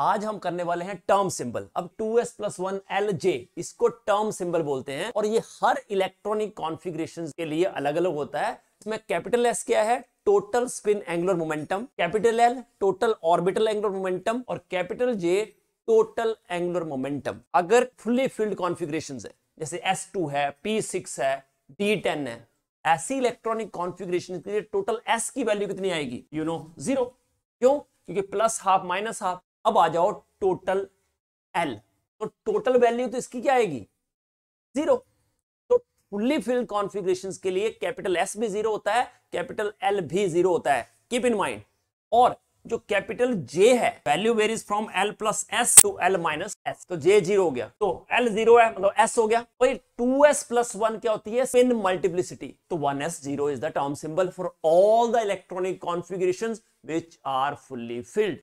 आज हम करने वाले हैं टर्म सिंबल अब 2s S plus one L J इसको टर्म सिंबल बोलते हैं और ये हर इलेक्ट्रॉनिक कॉन्फ़िगरेशन के लिए अलग अलग होता है इसमें कैपिटल एस क्या है total spin angular momentum capital L total orbital angular momentum और capital J total angular momentum अगर फुल्ली फील्ड कॉन्फिग्रेशन है जैसे एस टू है पी सिक्स है डी टेन है ऐसी इलेक्ट्रॉनिक कॉन्फिग्रेशन के लिए टोटल एस की वैल्यू कितनी आएगी यू नो जीरो क्यों क्योंकि प्लस हाफ माइनस हाफ अब आ जाओ टोटल एल तो टोटल वैल्यू तो इसकी क्या आएगी जीरो तो फुल्ली फिल्ड कॉन्फ़िगरेशंस के लिए कैपिटल एस भी जीरो होता है कैपिटल एल भी जीरो होता है कीप इन माइंड और जो कैपिटल जे है value varies from L plus S to L minus S तो जे जीरो हो गया तो एल जीरो है मतलब एस हो गया और टू एस प्लस वन क्या होती है स्पिन मल्टीप्लिसिटी तो one S zero is the term symbol for all the electronic configuration which are fully field